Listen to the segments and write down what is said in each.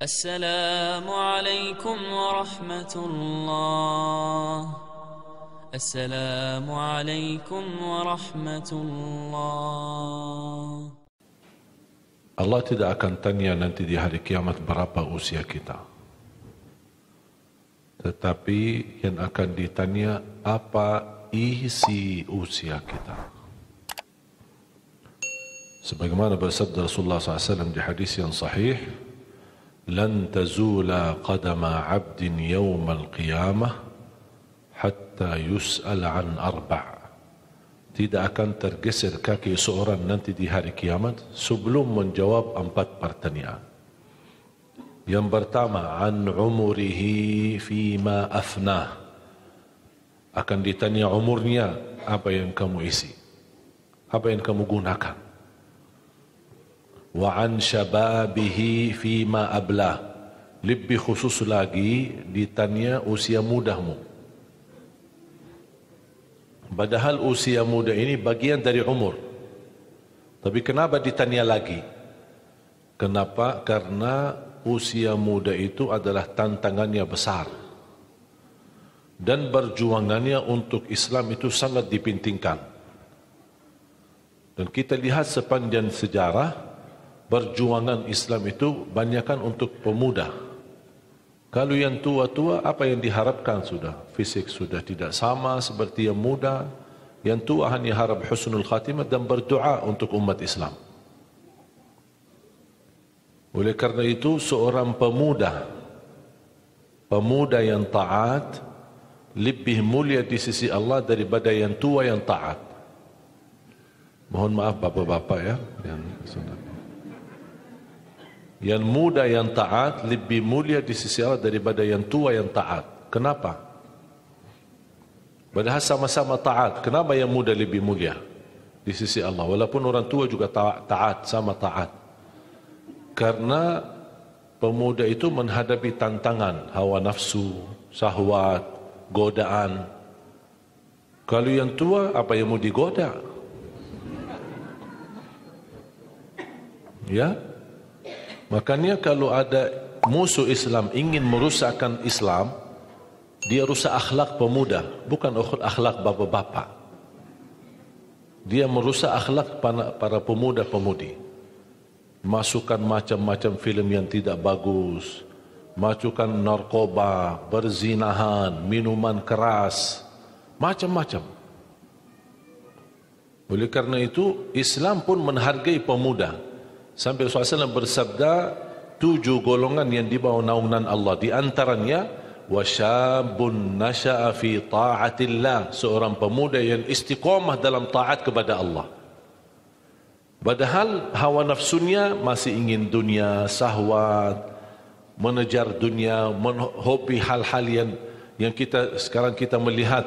السلام عليكم ورحمة الله السلام عليكم ورحمة الله الله تدعى كان تانيا ننتي دي هاري كيامت برابا أوسيا كتا tetapi yang akan ditanya apa isi usia kita. Sebagaimana bersabda Rasulullah SAW di hadis yang sahih, لن تزول قدم عبد يوم القيامة حتى يسأل عن أربع tidak akan tergeser kaki seorang nanti di hari kiamat sebelum menjawab empat pertanyaan. Yang pertama, an umurihi fima afna. Akan ditanya umurnya apa yang kamu isi? Apa yang kamu gunakan? وعن شبابه فيما abla lebih khusus lagi ditanya usia mudamu. Padahal usia muda ini bagian dari umur. Tapi kenapa ditanya lagi? Kenapa? Karena usia muda itu adalah tantangannya besar. Dan berjuangannya untuk Islam itu sangat dipintingkan. Dan kita lihat sepanjang sejarah, perjuangan Islam itu banyakkan untuk pemuda. Kalau yang tua-tua apa yang diharapkan sudah? Fisik sudah tidak sama seperti yang muda. Yang tua hanya harap husnul khatimah dan berdoa untuk umat Islam. Oleh kerana itu seorang pemuda pemuda yang taat lebih mulia di sisi Allah daripada yang tua yang taat. Mohon maaf bapa-bapa ya yang yang muda yang taat lebih mulia di sisi Allah daripada yang tua yang taat. Kenapa? Padahal sama-sama taat. Kenapa yang muda lebih mulia di sisi Allah? Walaupun orang tua juga taat, taat sama taat. Karena pemuda itu menghadapi tantangan hawa nafsu, sahwat, godaan. Kalau yang tua apa yang mau digoda? Ya? Yeah? Makanya kalau ada musuh Islam ingin merusakkan Islam, dia rusak akhlak pemuda, bukan akhlak bapa-bapa. Dia merusak akhlak para pemuda-pemudi. Masukkan macam-macam filem yang tidak bagus, masukkan narkoba, berzinahan, minuman keras, macam-macam. Oleh kerana itu, Islam pun menghargai Pemuda. Sampai Rasulullah SAW bersabda tujuh golongan yang di bawah naungan Allah di antaranya washabun nasha'a fi ta'atillah seorang pemuda yang istiqomah dalam taat kepada Allah padahal hawa nafsunya masih ingin dunia sahwat menejar dunia menghobi hal-hal yang yang kita sekarang kita melihat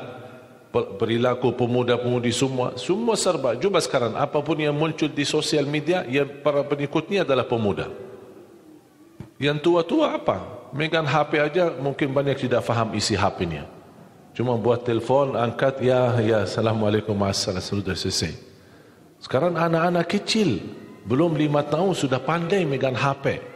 perilaku pemuda-pemudi semua semua serba cuba sekarang apapun yang muncul di sosial media yang para pengikutnya adalah pemuda yang tua-tua apa megang HP aja mungkin banyak tidak faham isi HP-nya cuma buat telefon angkat ya ya assalamualaikum assalamualaikum sudah selesai sekarang anak-anak kecil belum lima tahun sudah pandai megang HP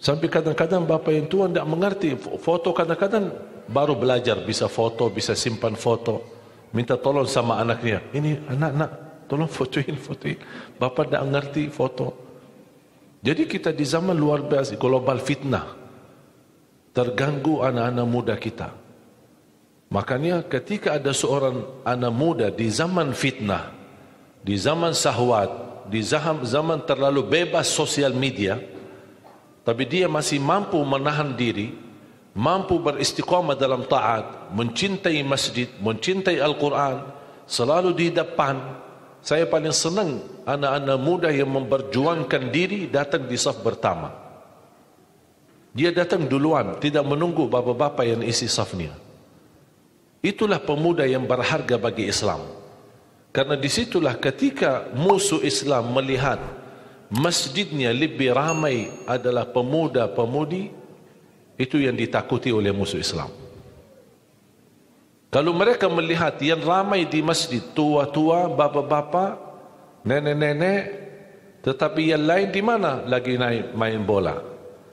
Sampai kadang-kadang bapa yang tua tidak mengerti foto kadang-kadang baru belajar bisa foto, bisa simpan foto. Minta tolong sama anaknya. Ini anak-anak, tolong fotoin, fotoin. Bapa tidak mengerti foto. Jadi kita di zaman luar biasa global fitnah terganggu anak-anak muda kita. Makanya ketika ada seorang anak muda di zaman fitnah, di zaman sahwat, di zaman terlalu bebas sosial media, tapi dia masih mampu menahan diri mampu beristiqamah dalam taat mencintai masjid mencintai Al-Quran selalu di depan saya paling senang anak-anak muda yang memperjuangkan diri datang di saf pertama dia datang duluan tidak menunggu bapa-bapa yang isi safnya itulah pemuda yang berharga bagi Islam karena disitulah ketika musuh Islam melihat masjidnya lebih ramai adalah pemuda-pemudi itu yang ditakuti oleh musuh Islam kalau mereka melihat yang ramai di masjid tua-tua, bapa-bapa, nenek-nenek tetapi yang lain di mana lagi naik main bola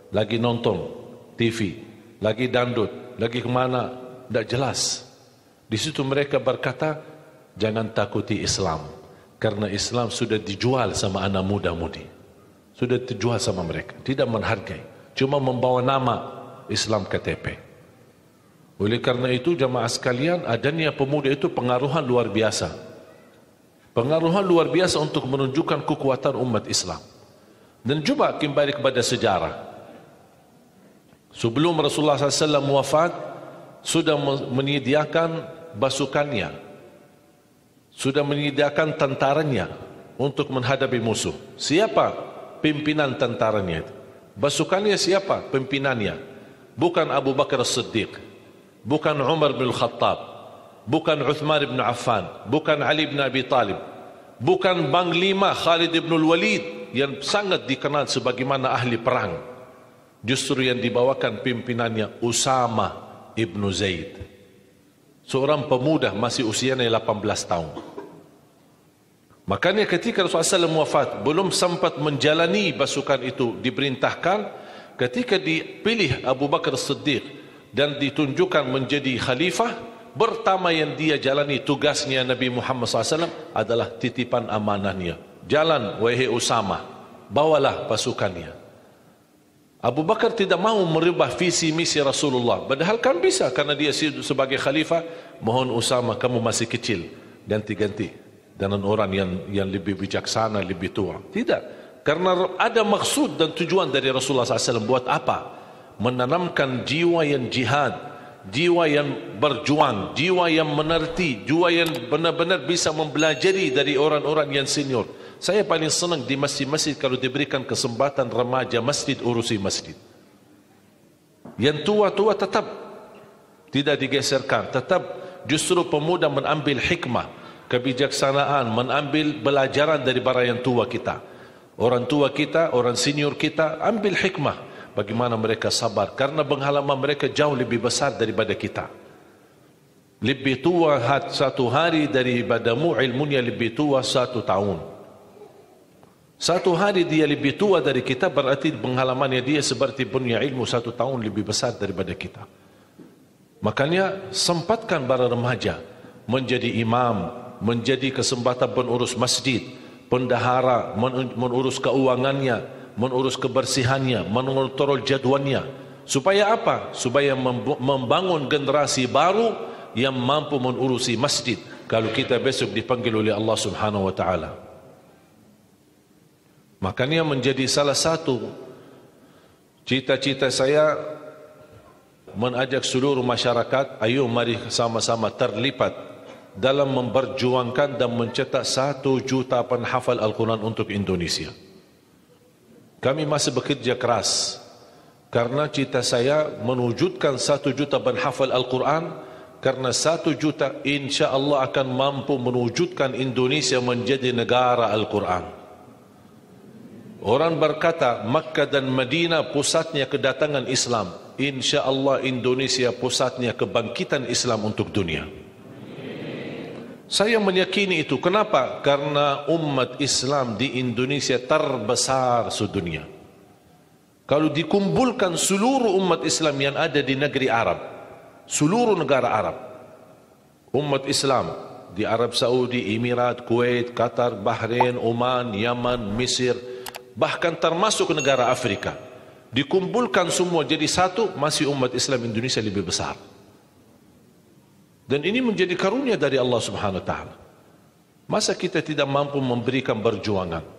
lagi nonton TV lagi dandut lagi ke mana tak jelas di situ mereka berkata jangan takuti Islam Karena Islam sudah dijual sama anak muda mudi. Sudah dijual sama mereka. Tidak menghargai. Cuma membawa nama Islam KTP. Oleh karena itu jemaah sekalian adanya pemuda itu pengaruhan luar biasa. Pengaruhan luar biasa untuk menunjukkan kekuatan umat Islam. Dan cuba kembali kepada sejarah. Sebelum Rasulullah SAW wafat, sudah menyediakan basukannya, sudah menyediakan tentaranya untuk menghadapi musuh. Siapa pimpinan tentaranya Basukannya siapa pimpinannya? Bukan Abu Bakar Siddiq, bukan Umar bin Khattab, bukan Uthman bin Affan, bukan Ali bin Abi Talib, bukan Bang Lima Khalid bin Walid yang sangat dikenal sebagaimana ahli perang. Justru yang dibawakan pimpinannya Usama ibnu Zaid seorang pemuda masih usianya 18 tahun. Makanya ketika Rasulullah SAW wafat, belum sempat menjalani pasukan itu diperintahkan, ketika dipilih Abu Bakar Siddiq dan ditunjukkan menjadi khalifah, pertama yang dia jalani tugasnya Nabi Muhammad SAW adalah titipan amanahnya. Jalan, wahai Usama, bawalah pasukannya. Abu Bakar tidak mahu merubah visi misi Rasulullah. Padahal kan bisa karena dia sebagai khalifah mohon Usama kamu masih kecil ganti-ganti dengan orang yang yang lebih bijaksana, lebih tua. Tidak. Karena ada maksud dan tujuan dari Rasulullah SAW buat apa? Menanamkan jiwa yang jihad, jiwa yang berjuang, jiwa yang menerti, jiwa yang benar-benar bisa mempelajari dari orang-orang yang senior. Saya paling senang di masjid-masjid kalau diberikan kesempatan remaja masjid urusi masjid. Yang tua-tua tetap tidak digeserkan, tetap justru pemuda mengambil hikmah, kebijaksanaan, mengambil pelajaran dari para yang tua kita. Orang tua kita, orang senior kita ambil hikmah bagaimana mereka sabar karena penghalaman mereka jauh lebih besar daripada kita. Lebih tua satu hari daripada mu ilmunya lebih tua satu tahun. Satu hari dia lebih tua dari kita berarti pengalamannya dia seperti punya ilmu satu tahun lebih besar daripada kita. Makanya sempatkan para remaja menjadi imam, menjadi kesempatan pengurus masjid, pendahara, menurus keuangannya, menurus kebersihannya, mengontrol jadwalnya. Supaya apa? Supaya membangun generasi baru yang mampu menurusi masjid. Kalau kita besok dipanggil oleh Allah Subhanahu Wa Taala. Makanya menjadi salah satu cita-cita saya menajak seluruh masyarakat ayo mari sama-sama terlibat dalam memperjuangkan dan mencetak satu juta penhafal Al-Quran untuk Indonesia. Kami masih bekerja keras karena cita saya menunjukkan satu juta penhafal Al-Quran karena satu juta insya Allah akan mampu menunjukkan Indonesia menjadi negara Al-Quran. Orang berkata Makkah dan Madinah pusatnya kedatangan Islam. InsyaAllah Indonesia pusatnya kebangkitan Islam untuk dunia. Saya meyakini itu. Kenapa? Karena umat Islam di Indonesia terbesar sedunia. Kalau dikumpulkan seluruh umat Islam yang ada di negeri Arab, seluruh negara Arab, umat Islam di Arab Saudi, Emirat, Kuwait, Qatar, Bahrain, Oman, Yaman, Mesir, Indonesia, bahkan termasuk negara Afrika dikumpulkan semua jadi satu masih umat Islam Indonesia lebih besar dan ini menjadi karunia dari Allah Subhanahu wa masa kita tidak mampu memberikan perjuangan